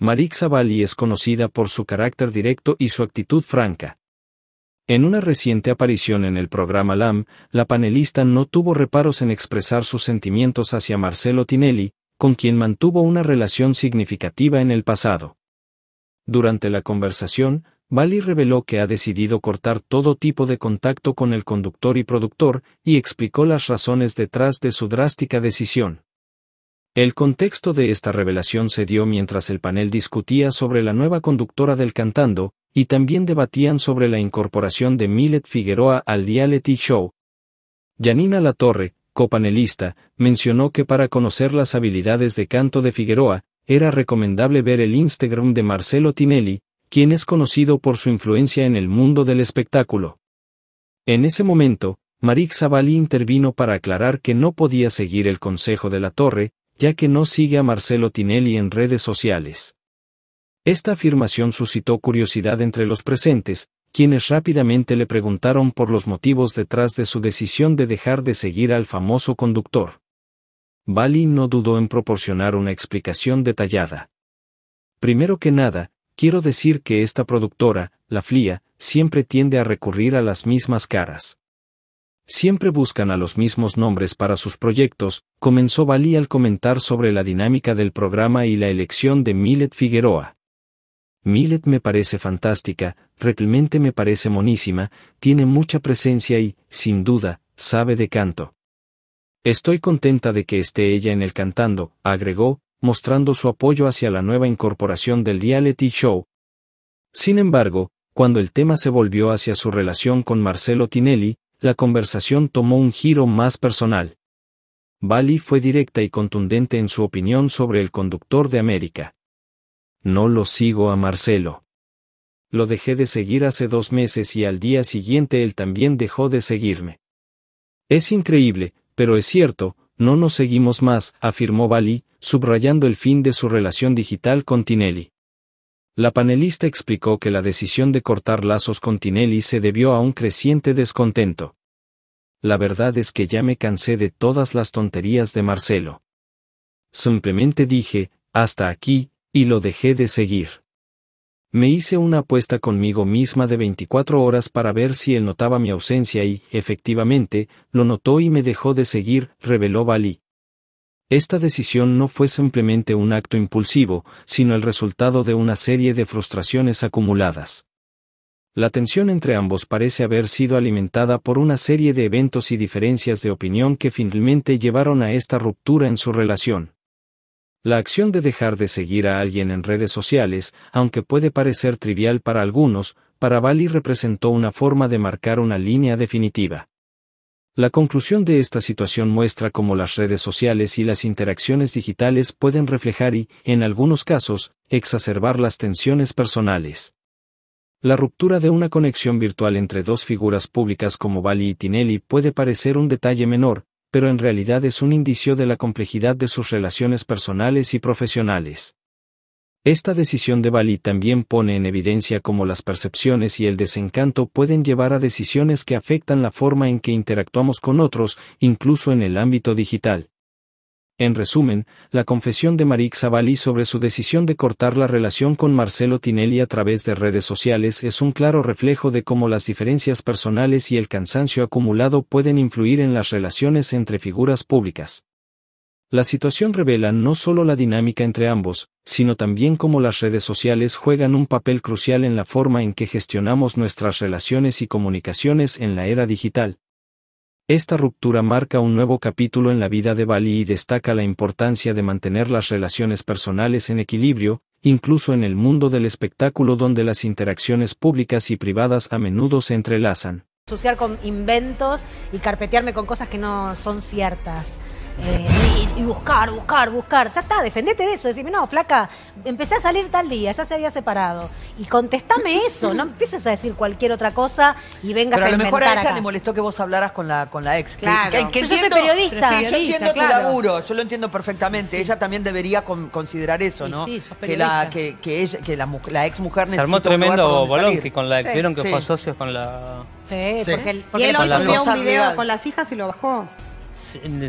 Marixa Bali es conocida por su carácter directo y su actitud franca. En una reciente aparición en el programa LAM, la panelista no tuvo reparos en expresar sus sentimientos hacia Marcelo Tinelli, con quien mantuvo una relación significativa en el pasado. Durante la conversación, Bali reveló que ha decidido cortar todo tipo de contacto con el conductor y productor y explicó las razones detrás de su drástica decisión. El contexto de esta revelación se dio mientras el panel discutía sobre la nueva conductora del cantando, y también debatían sobre la incorporación de Millet Figueroa al reality show. Janina Latorre, copanelista, mencionó que para conocer las habilidades de canto de Figueroa, era recomendable ver el Instagram de Marcelo Tinelli, quien es conocido por su influencia en el mundo del espectáculo. En ese momento, Marik Zavali intervino para aclarar que no podía seguir el consejo de la torre, ya que no sigue a Marcelo Tinelli en redes sociales. Esta afirmación suscitó curiosidad entre los presentes, quienes rápidamente le preguntaron por los motivos detrás de su decisión de dejar de seguir al famoso conductor. Bali no dudó en proporcionar una explicación detallada. Primero que nada, quiero decir que esta productora, la FLIA, siempre tiende a recurrir a las mismas caras siempre buscan a los mismos nombres para sus proyectos, comenzó Bali al comentar sobre la dinámica del programa y la elección de Milet Figueroa. «Milet me parece fantástica, realmente me parece monísima, tiene mucha presencia y, sin duda, sabe de canto. Estoy contenta de que esté ella en el cantando, agregó, mostrando su apoyo hacia la nueva incorporación del reality show. Sin embargo, cuando el tema se volvió hacia su relación con Marcelo Tinelli, la conversación tomó un giro más personal. Bali fue directa y contundente en su opinión sobre el conductor de América. No lo sigo a Marcelo. Lo dejé de seguir hace dos meses y al día siguiente él también dejó de seguirme. Es increíble, pero es cierto, no nos seguimos más, afirmó Bali, subrayando el fin de su relación digital con Tinelli. La panelista explicó que la decisión de cortar lazos con Tinelli se debió a un creciente descontento. La verdad es que ya me cansé de todas las tonterías de Marcelo. Simplemente dije, hasta aquí, y lo dejé de seguir. Me hice una apuesta conmigo misma de 24 horas para ver si él notaba mi ausencia y, efectivamente, lo notó y me dejó de seguir, reveló Bali. Esta decisión no fue simplemente un acto impulsivo, sino el resultado de una serie de frustraciones acumuladas. La tensión entre ambos parece haber sido alimentada por una serie de eventos y diferencias de opinión que finalmente llevaron a esta ruptura en su relación. La acción de dejar de seguir a alguien en redes sociales, aunque puede parecer trivial para algunos, para Bali representó una forma de marcar una línea definitiva. La conclusión de esta situación muestra cómo las redes sociales y las interacciones digitales pueden reflejar y, en algunos casos, exacerbar las tensiones personales. La ruptura de una conexión virtual entre dos figuras públicas como Bali y Tinelli puede parecer un detalle menor, pero en realidad es un indicio de la complejidad de sus relaciones personales y profesionales. Esta decisión de Bali también pone en evidencia cómo las percepciones y el desencanto pueden llevar a decisiones que afectan la forma en que interactuamos con otros, incluso en el ámbito digital. En resumen, la confesión de Marik Bali sobre su decisión de cortar la relación con Marcelo Tinelli a través de redes sociales es un claro reflejo de cómo las diferencias personales y el cansancio acumulado pueden influir en las relaciones entre figuras públicas. La situación revela no solo la dinámica entre ambos, sino también cómo las redes sociales juegan un papel crucial en la forma en que gestionamos nuestras relaciones y comunicaciones en la era digital. Esta ruptura marca un nuevo capítulo en la vida de Bali y destaca la importancia de mantener las relaciones personales en equilibrio, incluso en el mundo del espectáculo donde las interacciones públicas y privadas a menudo se entrelazan. Asociar con inventos y carpetearme con cosas que no son ciertas. Eh, y buscar, buscar, buscar. Ya está, defendete de eso. Decime, no, flaca, empecé a salir tal día, ya se había separado. Y contestame eso, no empieces a decir cualquier otra cosa y vengas Pero a, a lo mejor a ella le molestó que vos hablaras con la, con la ex. Claro. Que, yo soy periodista. yo entiendo tu laburo, yo lo entiendo perfectamente. Ella también debería considerar eso, ¿no? Sí, que la, que, la, ex mujer necesita. Se armó tremendo bolón con la ex. Vieron que fue socios con la. Sí, porque él, y él subió un video con las hijas y lo bajó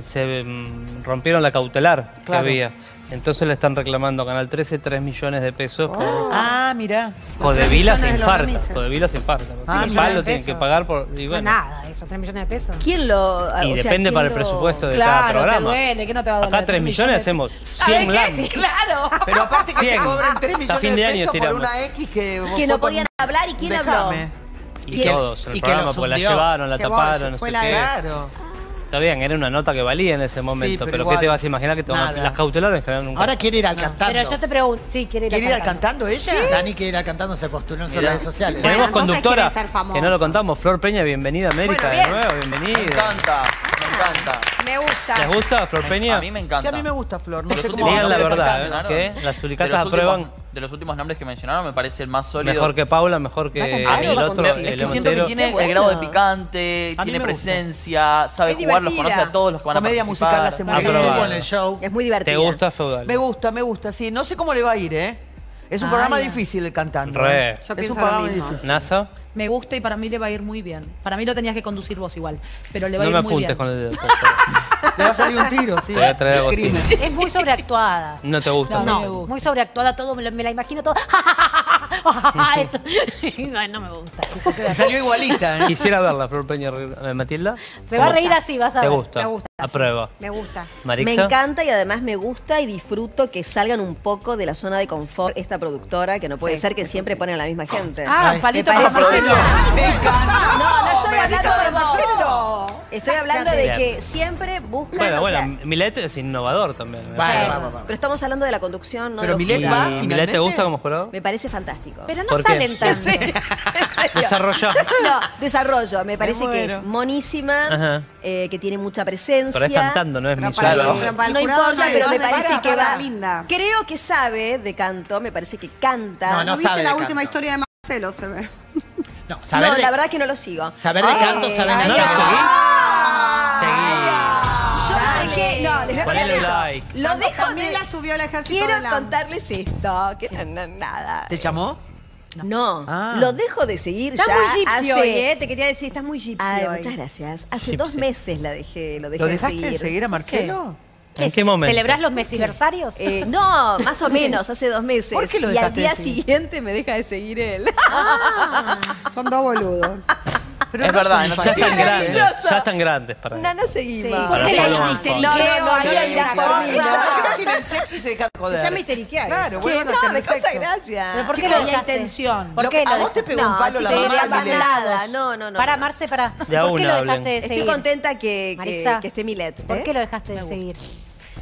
se, mm, rompieron la cautelar que había. Entonces le están reclamando a Canal 13 3 millones de pesos. Oh. Por, ah, mira. fartas. se infarta. Codevila se infarta. Ah, lo tienen que pagar por. Y bueno. nada, esos 3 millones de pesos. ¿Quién lo.? Y depende para el presupuesto de cada programa. Claro, duele, que no te va a doler. Acá 3 millones, hacemos 100 Claro. Pero aparte que 100. te 3 millones fin de, de pesos por una X que. Que no podían hablar y quién Dejame. habló. Y, todos en el programa, porque la llevaron, la taparon, no sé qué. Claro. Está bien, era una nota que valía en ese momento, pero, ¿qué te vas a imaginar que te a... Las cautelares que nunca. Ahora quiere ir al cantando. Pero yo te pregunto, sí, quiere ir, ¿Quiere ir al cantando. ella? Dani quiere ir al cantando, se postuló en sus redes sociales. Tenemos conductora, que no lo contamos, Flor Peña, bienvenida a América de nuevo, bienvenida. Me encanta, me encanta. Me gusta. ¿Te gusta, Flor Peña? A mí me encanta. Sí, a mí me gusta Flor. No sé cómo Digan la verdad, ¿eh? Las sulicatas aprueban... De los últimos nombres que mencionaron, me parece el más sólido. Mejor que Paula, mejor que a mí, el otro. que siento que tiene el grado de picante, tiene presencia, sabe jugar, los conoce a todos los que van a Comedia musical la semana. Es muy divertido. ¿Te gusta, Feudal? Me gusta, me gusta, sí. No sé cómo le va a ir, ¿eh? Es un programa difícil el cantante. Re. ¿eh? Es un programa difícil. NASA, Me gusta y para mí le va a ir muy bien. Para mí lo tenías que conducir vos igual, pero le va a ir muy apuntes bien. con el dedo. con Te va a salir un tiro, sí. Te a Es muy sobreactuada. No te gusta. No, me gusta. muy sobreactuada todo, me, la imagino todo. no, me gusta. salió igualita, ¿eh? Quisiera verla, Flor Peña. Eh, Matilda. Se va a reír así, vas a ver. gusta? Me gusta. Apruebo. Me gusta. Me encanta y además me gusta y disfruto que salgan un poco de la zona de confort esta productora, que no puede ser que siempre ponen a la misma gente. Ah, Ay, palito para No, no estoy hablando de Marcelo. Estoy hablando de que siempre buscan. Bueno, bueno, Milet es innovador también. Pero estamos hablando de la conducción, no de Milet te gusta como jugador? Me parece fantástico. Pero no salen tanto. Desarrollo. No, desarrollo. Me parece que es monísima, eh, que tiene mucha presencia pero es cantando, no es mi No importa, pero me parece que va. Linda. Creo que sabe de canto, me parece que canta. No, no ¿Viste la última historia de Marcelo, se ve. No, saber de, la verdad es que no lo sigo. Saber de canto, ¿saben de canto. Yo dejé, no, les voy a like. Lo dejo. También la subió al ejército. Quiero contarles esto, que no, nada. ¿Te llamó? No, ah. lo dejo de seguir Está muy hace... ¿eh? Te quería decir, estás muy gipcio. Muchas gracias. Hace dos meses la dejé, lo dejé ¿Lo dejaste de seguir. a Marcelo? ¿En qué momento? ¿Celebrás los mesiversarios? Eh, no, más o menos, hace dos meses. y al día siguiente me deja de seguir él. Ah. son dos boludos es verdad, ya están grandes. Ya están grandes para mí. No, no seguimos. Sí. qué no, no, la no, no, sexo y se dejan joder. Ya misteriqueado. Claro, bueno, no, me causa gracia. ¿Pero por qué la intención? ¿Por qué? A vos te pegó un palo No, no, no. Para, Marce, para. ¿Por qué lo dejaste de seguir? Estoy contenta que esté Milet. ¿Por qué lo dejaste de seguir?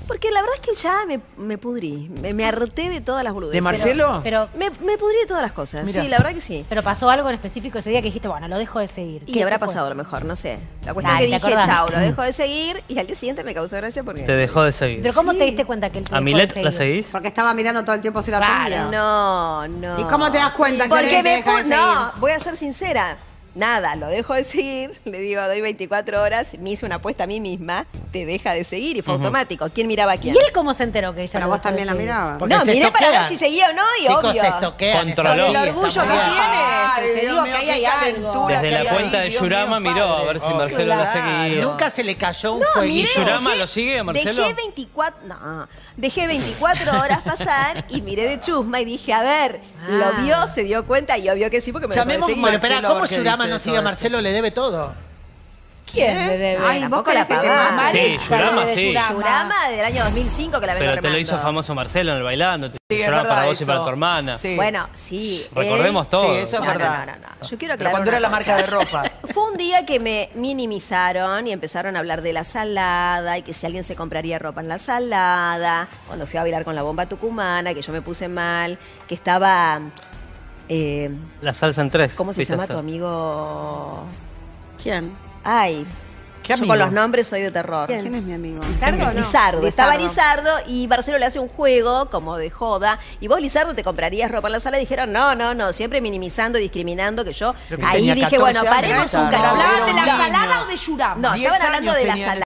Porque la verdad es que ya me, me pudrí. Me, harté de todas las boludeces. ¿De Marcelo? Pero, me, pudrí de todas las cosas. Sí, la verdad que sí. Pero pasó algo en específico ese día que dijiste, bueno, lo dejo de seguir. Y ¿Qué habrá pasado a lo mejor, no sé. La cuestión que dije, chao, lo dejo de seguir. Y al día siguiente me causó gracia porque. Te dejó de seguir. ¿Pero cómo te diste cuenta que él te ¿A Milet la seguís? Porque estaba mirando todo el tiempo si la claro. seguía. No, no. ¿Y cómo te das cuenta que Porque me te de seguir? No, voy a ser sincera nada, lo dejo de seguir, le digo, doy 24 horas, me hice una apuesta a mí misma, te deja de seguir y fue automático. ¿Quién miraba quién? ¿Y él cómo se enteró que ella Pero vos también la mirabas. no, miré para ver si seguía o no y Chicos, obvio. Se Controló. el orgullo que tiene. te digo hay Desde la cuenta de Yurama miró a ver si oh, Marcelo claro. la seguía. Nunca se le cayó un no, ¿Y ¿Yurama lo sigue Marcelo? Dejé 24, no, dejé 24 horas pasar y miré de chusma y dije, a ver, lo ah. vio, se dio cuenta y obvio que sí porque me lo Bueno, ¿cómo Yurama no, sí, a Marcelo le debe todo. ¿Quién le ¿Eh? debe? Ay, vos con la que te de sí. Yurama. del año 2005 que la vengo Pero te lo hizo famoso Marcelo en el bailando. Sí, para vos y para tu hermana. Bueno, sí. Recordemos todo. Sí, eso es verdad. Yo quiero Pero cuando era la marca de ropa. Fue un día que me minimizaron y empezaron a hablar de la salada y que si alguien se compraría ropa en la salada. Cuando fui a bailar con la bomba tucumana, que yo me puse mal, que estaba eh, la salsa en tres. ¿Cómo se llama tu amigo? ¿Quién? Ay. yo con los nombres soy de terror. ¿Quién, es mi amigo? ¿Lizardo? No? Lizardo. Estaba Lizardo y Barcelo le hace un juego como de joda. Y vos, Lizardo, te comprarías ropa en la sala. Y dijeron, no, no, no. Siempre minimizando, y discriminando. Que yo, ahí dije, bueno, paremos un cachorro. ¿Hablaban de la salada o de Yuram? No, estaban hablando de la salada.